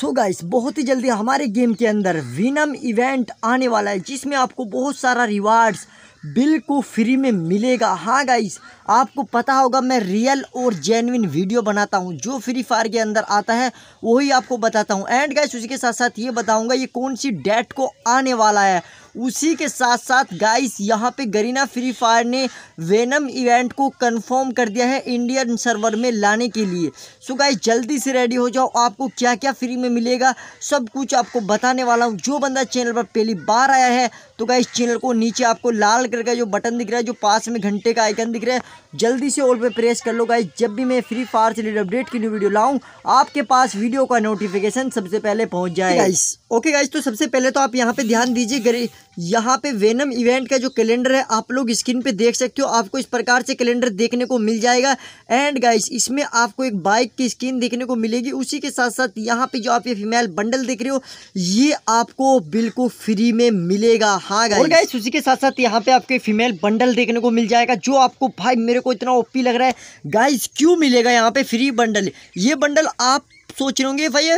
सो so guys बहुत ही जल्दी हमारे गेम के अंदर विनम इवेंट आने वाला है जिसमें आपको बहुत सारा रिवार्ड्स बिल्कुल फ्री में मिलेगा हाँ गाइस आपको पता होगा मैं रियल और जेनविन वीडियो बनाता हूँ जो फ्री फायर के अंदर आता है वही आपको बताता हूँ एंड गाइस उसके साथ साथ ये बताऊँगा ये कौन सी डेट को आने वाला है उसी के साथ साथ गाइस यहाँ पे गरीना फ्री फायर ने वेनम इवेंट को कंफर्म कर दिया है इंडियन सर्वर में लाने के लिए सो गाइस जल्दी से रेडी हो जाओ आपको क्या क्या फ्री में मिलेगा सब कुछ आपको बताने वाला हूँ जो बंदा चैनल पर पहली बार आया है तो गाइस चैनल को नीचे आपको लाल कलर का जो बटन दिख रहा है जो पास में घंटे का आइकन दिख रहा है जल्दी से ऑल पर प्रेस कर लो गाइस जब भी मैं फ्री फायर से रिलेटेड अपडेट की न्यू वीडियो लाऊँ आपके पास वीडियो का नोटिफिकेशन सबसे पहले पहुँच जाए गाइस ओके गाइस तो सबसे पहले तो आप यहाँ पर ध्यान दीजिए यहाँ पे वेनम इवेंट का जो कैलेंडर है आप लोग स्क्रीन पे देख सकते हो आपको इस प्रकार से कैलेंडर देखने को मिल जाएगा एंड गाइस इसमें आपको एक बाइक की स्क्रीन देखने को मिलेगी उसी के साथ साथ यहाँ पे जो आप ये फीमेल बंडल देख रहे हो ये आपको बिल्कुल फ्री में मिलेगा हाँ गाइस और गाइस उसी के साथ साथ यहाँ पे आपको फीमेल बंडल देखने को मिल जाएगा जो आपको भाई मेरे को इतना ओपी लग रहा है गाइस क्यों मिलेगा यहाँ पे फ्री बंडल ये बंडल आप सोच रहे होंगे भाई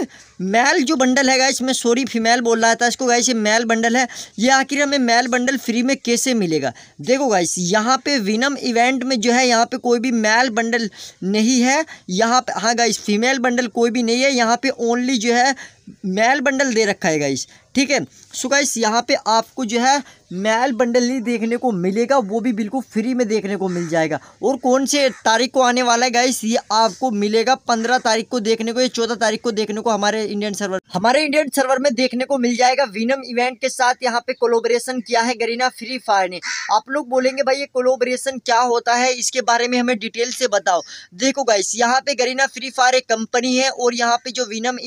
मेल जो बंडल है गाइस मैं सॉरी फीमेल बोल रहा था इसको गाइस ये मेल बंडल है ये आखिर हमें मेल बंडल फ्री में कैसे मिलेगा देखो गाइस यहाँ पे विनम इवेंट में जो है यहाँ पे कोई भी मेल बंडल नहीं है यहाँ पे हाँ गाइस फीमेल बंडल कोई भी नहीं है यहाँ पे ओनली जो है मेल बंडल दे रखा है गाइस ठीक है सो गाइस यहाँ पे आपको जो है मेल बंडल नहीं देखने को मिलेगा वो भी बिल्कुल फ्री में देखने को मिल जाएगा और कौन से तारीख को आने वाला है गाइस ये आपको मिलेगा पंद्रह तारीख को देखने को या चौदह तारीख को देखने को हमारे इंडियन सर्वर हमारे इंडियन सर्वर में देखने को मिल जाएगा विनम इवेंट के साथ यहाँ पे कोलोबरेशन किया है गरीना फ्री फायर ने आप लोग बोलेंगे भाई ये कोलोबरेशन क्या होता है इसके बारे में हमें डिटेल से बताओ देखो गाइस यहाँ पे गरीना फ्री फायर एक कंपनी है और यहाँ पे जो विनम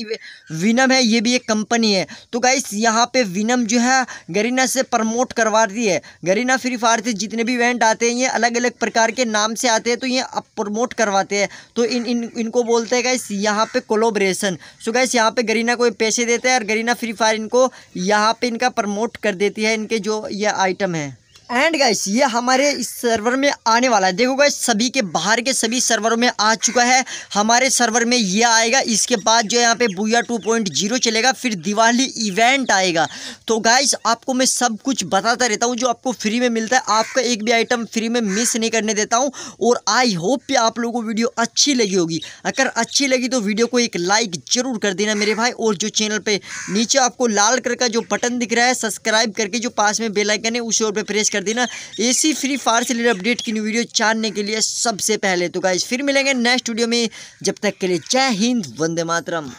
विनम विनम है ये भी एक कंपनी है तो गाइस यहाँ पे विनम जो है गरीना से प्रमोट करवाती है गरीना फ्री फायर से जितने भी इवेंट आते हैं ये अलग अलग प्रकार के नाम से आते हैं तो ये अब प्रमोट करवाते हैं तो इन इन इनको बोलते हैं गाइस यहाँ पे कोलोब्रेशन सो गाइस यहाँ पे गरीना को पैसे देते हैं और गरीना फ्री फायर इनको यहाँ पे इनका प्रमोट कर देती है इनके जो ये आइटम है एंड गाइस ये हमारे इस सर्वर में आने वाला है देखो गाइस सभी के बाहर के सभी सर्वरों में आ चुका है हमारे सर्वर में ये आएगा इसके बाद जो यहाँ पे बुया 2.0 चलेगा फिर दिवाली इवेंट आएगा तो गाइस आपको मैं सब कुछ बताता रहता हूँ जो आपको फ्री में मिलता है आपका एक भी आइटम फ्री में मिस नहीं करने देता हूँ और आई होप भी आप लोगों को वीडियो अच्छी लगी होगी अगर अच्छी लगी तो वीडियो को एक लाइक ज़रूर कर देना मेरे भाई और जो चैनल पर नीचे आपको लाल कलर का जो बटन दिख रहा है सब्सक्राइब करके जो पास में बेलाइकन है उस और पर प्रेस कर देना इसी फ्री फायर से रिलेटेड अपडेट की न्यू वीडियो जानने के लिए सबसे पहले तो गाइज फिर मिलेंगे नेक्स्ट वीडियो में जब तक के लिए जय हिंद वंदे मातरम